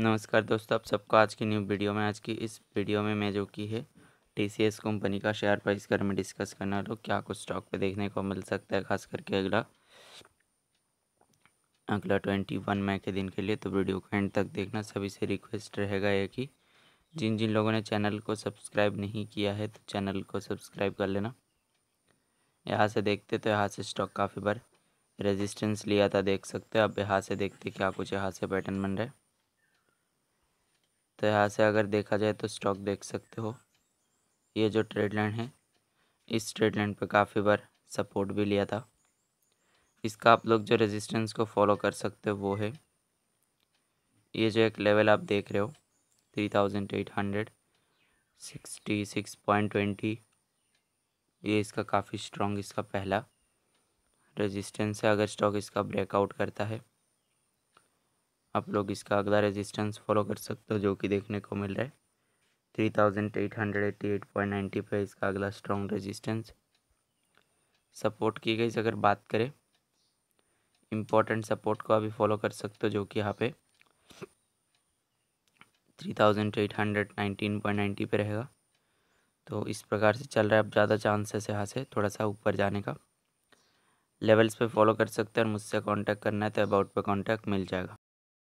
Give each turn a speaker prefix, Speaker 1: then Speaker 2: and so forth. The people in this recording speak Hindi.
Speaker 1: नमस्कार दोस्तों आप सबको आज की न्यू वीडियो में आज की इस वीडियो में मैं जो की है टी कंपनी का शेयर प्राइस के बारे में डिस्कस करना तो क्या कुछ स्टॉक पे देखने को मिल सकता है खास करके अगला अगला ट्वेंटी वन मई के दिन के लिए तो वीडियो को एंड तक देखना सभी से रिक्वेस्ट रहेगा ये कि जिन जिन लोगों ने चैनल को सब्सक्राइब नहीं किया है तो चैनल को सब्सक्राइब कर लेना यहाँ से देखते तो यहाँ से स्टॉक काफ़ी बार रेजिस्टेंस लिया था देख सकते हो अब यहाँ से देखते क्या कुछ यहाँ से पैटर्न बन रहा है तो यहाँ से अगर देखा जाए तो स्टॉक देख सकते हो ये जो ट्रेड लाइन है इस ट्रेड लाइन पे काफ़ी बार सपोर्ट भी लिया था इसका आप लोग जो रेजिस्टेंस को फॉलो कर सकते हो वो है ये जो एक लेवल आप देख रहे हो three thousand eight hundred sixty six point twenty ये इसका काफ़ी स्ट्रॉन्ग इसका पहला रेजिस्टेंस है अगर स्टॉक इसका ब्रेकआउट करता है आप लोग इसका अगला रेजिस्टेंस फॉलो कर सकते हो जो कि देखने को मिल रहा है three thousand eight hundred eighty eight point ninety five इसका अगला स्ट्रॉन्ग रेजिस्टेंस सपोर्ट की गई अगर बात करें इम्पोर्टेंट सपोर्ट को अभी फॉलो कर सकते हो जो कि यहाँ पे three thousand eight hundred nineteen point ninety पे रहेगा तो इस प्रकार से चल रहा है अब ज़्यादा चांसेस है यहाँ से थोड़ा सा ऊपर जाने का लेवल्स पे फॉलो कर सकते हैं और मुझसे कांटेक्ट करना है तो अबाउट पे कांटेक्ट मिल जाएगा